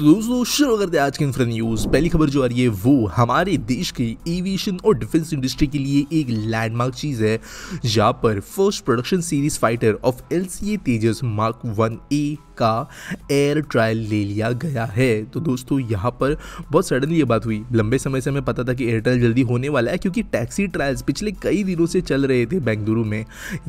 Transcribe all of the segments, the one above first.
तो दोस्तों शुरू करते हैं आज की इंफ्रा न्यूज पहली खबर जो आ रही है वो हमारे देश के एविएशन और डिफेंस इंडस्ट्री के लिए एक लैंडमार्क चीज है जहां पर first production series fighter of L Tejas mark one A का एयर ट्रायल ले लिया गया है तो दोस्तों यहाँ पर बहुत सडनली ये बात हुई लंबे समय से हमें पता था कि एयर ट्रायल जल्दी होने वाला है क्योंकि टैक्सी ट्रायल्स पिछले कई दिनों से चल रहे थे बेंगलुरु में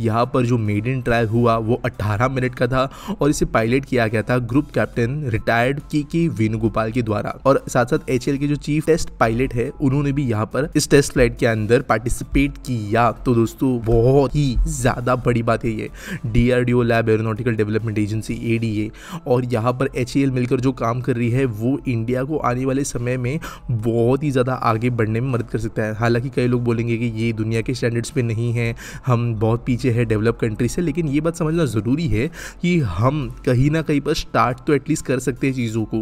यहाँ पर जो मेड इन ट्रायल हुआ वो 18 मिनट का था और इसे पायलट किया गया था ग्रुप कैप्टन रिटायर्ड के के वेणुगोपाल के द्वारा और साथ साथ एच के जो चीफ टेस्ट पायलट है उन्होंने भी यहाँ पर इस टेस्ट फ्लाइट के अंदर पार्टिसिपेट किया तो दोस्तों बहुत ही ज्यादा बड़ी बात है ये DRDO lab aeronautical development agency ए चाहिए और यहाँ पर एच मिलकर जो काम कर रही है वो इंडिया को आने वाले समय में बहुत ही ज़्यादा आगे बढ़ने में मदद कर सकता है हालांकि कई लोग बोलेंगे कि ये दुनिया के स्टैंडर्ड्स पे नहीं है हम बहुत पीछे है डेवलप कंट्री से लेकिन ये बात समझना ज़रूरी है कि हम कहीं ना कहीं पर स्टार्ट तो एटलीस्ट कर सकते हैं चीज़ों को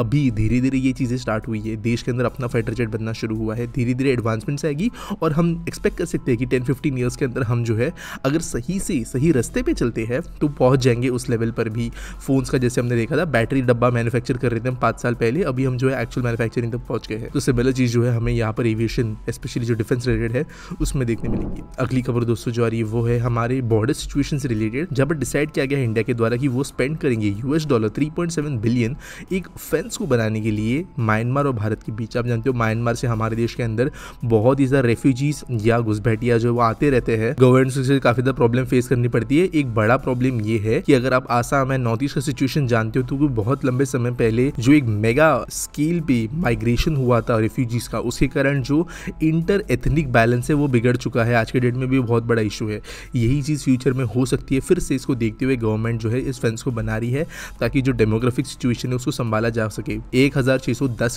अभी धीरे धीरे ये चीज़ें स्टार्ट हुई है देश के अंदर अपना फाइटर जेट बनना शुरू हुआ है धीरे धीरे एडवांसमेंट्स आएगी और हम एक्सपेक्ट कर सकते हैं कि टेन फिफ्टीन ईयर्स के अंदर हम जो है अगर सही से सही रस्ते पे चलते हैं तो पहुंच जाएंगे उस लेवल पर भी फ़ोन्स का जैसे हमने देखा था बैटरी डब्बा मैन्युफैक्चर कर रहे थे हम पाँच साल पहले अभी हम जो है एक्चुअल मैन्युफैक्चरिंग तक पहुंच गए हैं तो सिमिलर चीज़ जो है हमें यहाँ पर एविएशन स्पेशली जो डिफेंस रिलेटेड है उसमें देखने मिलेगी अगली खबर दोस्तों जो आ रही है वो है हमारे बॉर्डर सिचुएशन से रिलेटेड जब पर डिसाइड किया गया इंडिया के द्वारा कि वो स्पेंड करेंगे यूएस डॉलर सेवन बिलियन एक फेंस को बनाने के लिए म्यांमार और भारत के बीच आप जानते हो म्यांमार से हमारे देश के अंदर बहुत ही ज़्यादा रेफ्यूजीज या घुसभैटिया जो वो आते रहते हैं गवर्नमेंट से काफ़ी ज़्यादा प्रॉब्लम फेस करनी पड़ती है एक बड़ा प्रॉब्लम ये है कि अगर आप आसाम है नॉर्थ बांग्लादेश का सिचुएशन जानते हो तो बहुत लंबे समय पहले जो एक मेगा स्केल पे माइग्रेशन हुआ था रिफ्यूजीज का उसके कारण जो इंटर एथनिक बैलेंस है वो बिगड़ चुका है आज के डेट में भी बहुत बड़ा इशू है यही चीज़ फ्यूचर में हो सकती है फिर से इसको देखते हुए गवर्नमेंट जो है इस फेंस को बना रही है ताकि जो डेमोग्राफिक सिचुएशन है उसको संभाला जा सके एक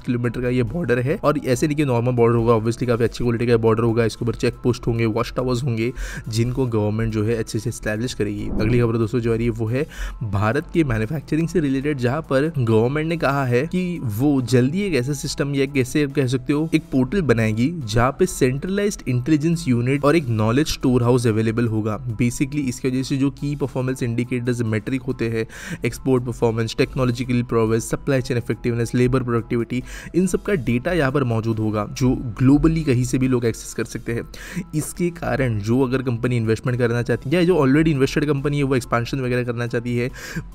किलोमीटर का ये बॉर्डर है और ऐसे नहीं कि नॉर्मल बॉर्डर होगा ऑब्वियसली काफ़ी अच्छी क्वालिटी का बॉर्डर होगा इसके ऊपर चेक पोस्ट होंगे वॉश टावर्स होंगे जिनको गवर्नमेंट जो है अच्छे से स्टैब्लिश करेगी अगली खबर दोस्तों जो आ रही है वो है भारत के मैन्युफैक्चरिंग से रिलेटेड जहाँ पर गवर्नमेंट ने कहा है कि वो जल्दी एक ऐसा सिस्टम या कैसे कह सकते हो एक पोर्टल बनाएगी जहाँ पे सेंट्रलाइज इंटेलिजेंस यूनिट और एक नॉलेज स्टोर हाउस अवेलेबल होगा बेसिकली इसकी वजह से जो की परफॉर्मेंस इंडिकेटर्स मेट्रिक होते हैं export performance technological progress supply chain effectiveness labour productivity इन सब का डेटा यहाँ पर मौजूद होगा जो ग्लोबली कहीं से भी लोग एक्सेस कर सकते हैं इसके कारण जो अगर कंपनी इन्वेस्टमेंट करना चाहती है या जो ऑलरेडी इन्वेस्टेड कंपनी है वो एक्सपांशन वगैरह करना चाहती है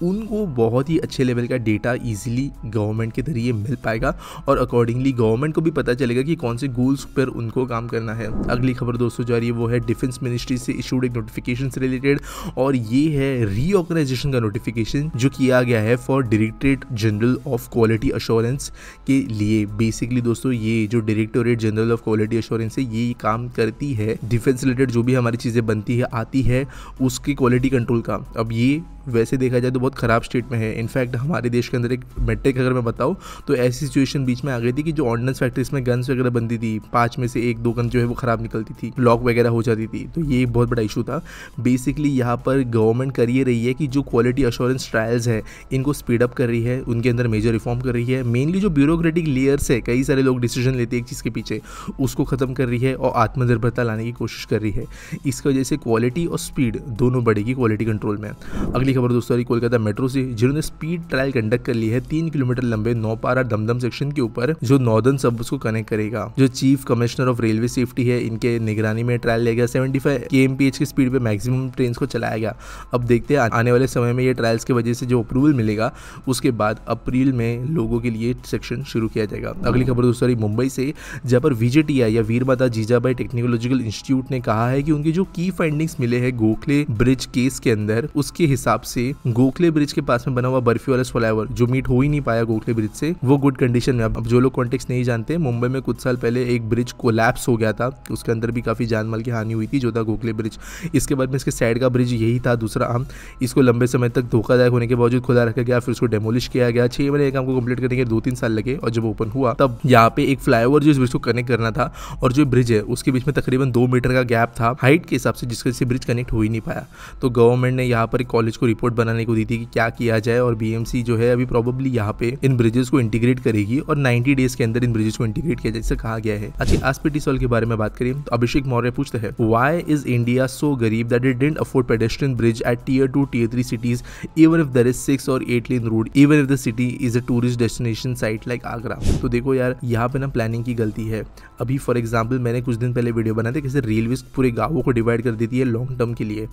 उनको बहुत ही अच्छे लेवल का डेटा ईजिली गवर्नमेंट के जरिए मिल पाएगा और अकॉर्डिंगली गवर्नमेंट को भी पता चलेगा कि कौन से गोल्स पर उनको काम करना है अगली खबर दोस्तों जा रही है वो है डिफेंस मिनिस्ट्री से इशूड एक नोटिफिकेशन से रिलेटेड और ये है रीऑर्गेनाइजेशन का नोटिफिकेशन जो किया गया है for directorate general of quality assurance के लिए बेसिकली दोस्तों ये जो directorate general of quality assurance है ये काम करती है डिफेंस रिलेटेड जो भी हमारी चीज़ें बनती है आती है उसकी क्वालिटी कंट्रोल का अब ये वैसे देखा जाए तो बहुत ख़राब स्टेट में है इनफैक्ट हमारे देश के अंदर एक मेट्रिक अगर मैं बताऊँ तो ऐसी सिचुएशन बीच में आ गई थी कि जो ऑर्डनेंस फैक्ट्रीज में गन्स वगैरह बनती थी पाँच में से एक दो गन जो है वो ख़राब निकलती थी लॉक वगैरह हो जाती थी तो ये एक बहुत बड़ा इशू था बेसिकली यहाँ पर गवर्नमेंट कर ये रही है कि जो क्वालिटी अश्योरेंस ट्रायल्स हैं इनको स्पीड अप कर रही है उनके अंदर मेजर रिफॉर्म कर रही है मेनली जो ब्यूरोक्रेटिक लेयर्स है कई सारे लोग डिसीजन लेते हैं एक चीज़ के पीछे उसको ख़त्म कर रही है और आत्मनिर्भरता लाने की कोशिश कर रही है इसकी वजह से क्वालिटी और स्पीड दोनों बढ़ेगी क्वालिटी कंट्रोल में अगली खबर दोस्तों रही कोलकाता मेट्रो से जिन्होंने स्पीड ट्रायल कंडक्ट कर ली है तीन किलोमीटर लंबे नौपारा दमदम सेक्शन के ऊपर जो नॉर्दर्न सब को कनेक्ट करेगा जो chief commissioner of railway safety है इनके निगरानी में ट्रायल लिया गया सेवेंटी फाइव के एम की स्पीड पर मैक्सिमम ट्रेन को चलाया गया अब देखते हैं आने वाले समय में ये ट्रायल्स की वजह से जो अप्रूवल मिलेगा उसके बाद अप्रैल में लोगों के लिए सेक्शन शुरू किया जाएगा अगली खबर दोस्तों आई मुंबई से जहाँ पर वीजेटीआई या वीर वीरमाता जीजाबाई टेक्नोलॉजिकल इंस्टीट्यूट ने कहा है कि उनकी जो की फाइंडिंग्स मिले हैं गोखले ब्रिज केस के अंदर उसके हिसाब से गोखले ब्रिज के पास में बना हुआ बर्फी वाला फ्लाईओवर जो मीट हो ही नहीं पाया गोखले ब्रिज से वो गुड कंडीशन में अब जो लोग कॉन्टेक्ट नहीं जानते मुंबई में कुछ साल पहले एक ब्रिज को हो गया था तो उसके अंदर भी काफी जानमाल की हानि हुई थी जो था गोखले ब्रिज इसके बाद में इसके साइड का ब्रिज यही था दूसरा आम इसको लंबे समय तक धोखादायक होने के बावजूद खुला रखा गया फिर उसको डेमोलिश किया गया छह महीने काम को कंप्लीट करने के दो तीन साल लगे और जब ओपन हुआ तब यहाँ पे एक फ्लाईओवर जो इस ब्रिज को कनेक्ट करना था और जो ब्रिज है उसके बीच में तकरीबन दो मीटर का गैप था हाइट के हिसाब से जिसके ब्रिज कनेक्ट हो ही नहीं पाया तो गवर्नमेंट ने यहाँ पर एक कॉलेज को रिपोर्ट बनाने को दी थी कि क्या किया जाए और बीएमसी जो है अभी प्रॉब्लली यहाँ पे इन ब्रिजेस को इंटीग्रेट करेगी और 90 डेज के अंदर इन ब्रिजेस को इंटीग्रेट किया जैसे कहा गया है अच्छी आस्पिटिसॉल के बारे में बात करें तो अभिषेक मौर्य पूछते हैं वाई इज इंडिया सो गरीब that it didn't afford pedestrian bridge at tier two tier three cities even if there is six और eight lane road even if the city is a tourist destination site like Agra तो देखो यार यहाँ पे ना planning की गलती है अभी फॉर एग्जाम्पल मैंने कुछ दिन पहले वीडियो बनाया था कैसे रेलवे पूरे गाँवों को डिवाइड कर देती है लॉन्ग टर्म के लिए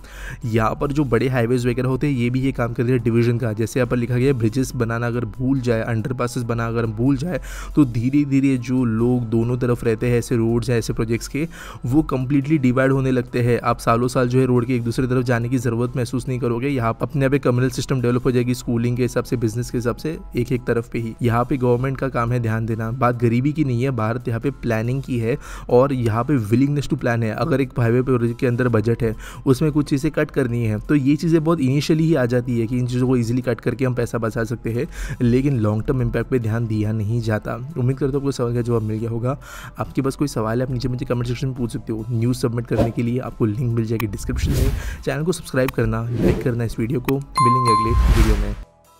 यहाँ पर जो बड़े हाईवेज वगैरह होते सकते हैं ये भी ये काम कर रही है डिवीजन का जैसे यहाँ पर लिखा गया ब्रिजेस बनाना अगर भूल जाए अंडर बनाना अगर भूल जाए तो धीरे धीरे जो लोग दोनों तरफ रहते हैं ऐसे रोड्स हैं ऐसे प्रोजेक्ट्स के वो कम्प्लीटली डिवाइड होने लगते हैं आप सालों साल जो है रोड के एक दूसरे तरफ जाने की ज़रूरत महसूस नहीं करोगे यहाँ पर अपने आप कम्युनल सिस्टम डेवलप हो जाएगी स्कूलिंग के हिसाब से बिजनेस के हिसाब से एक एक तरफ पे ही यहाँ पे गवर्नमेंट का काम है ध्यान देना बात गरीबी की नहीं है भारत यहाँ पे प्लानिंग की है और यहाँ पे विलिंगनेस टू प्लान है अगर एक हाईवे प्रोजेक्ट के अंदर बजट है उसमें कुछ चीज़ें कट करनी है तो ये चीज़ें बहुत इनिशियल चली ही आ जाती है कि इन चीज़ों को ईजिली कट करके हम पैसा बचा सकते हैं लेकिन लॉन्ग टर्म इम्पैक्ट पर ध्यान दिया नहीं जाता उम्मीद करता हूँ कोई सवाल का जवाब मिल गया होगा आपके पास कोई सवाल है आप नीचे मुझे कमेंट सेक्शन में पूछ सकते हो न्यूज़ सबमिट करने के लिए आपको लिंक मिल जाएगी डिस्क्रिप्शन में चैनल को सब्सक्राइब करना लाइक करना इस वीडियो को मिलेंगे अगले वीडियो में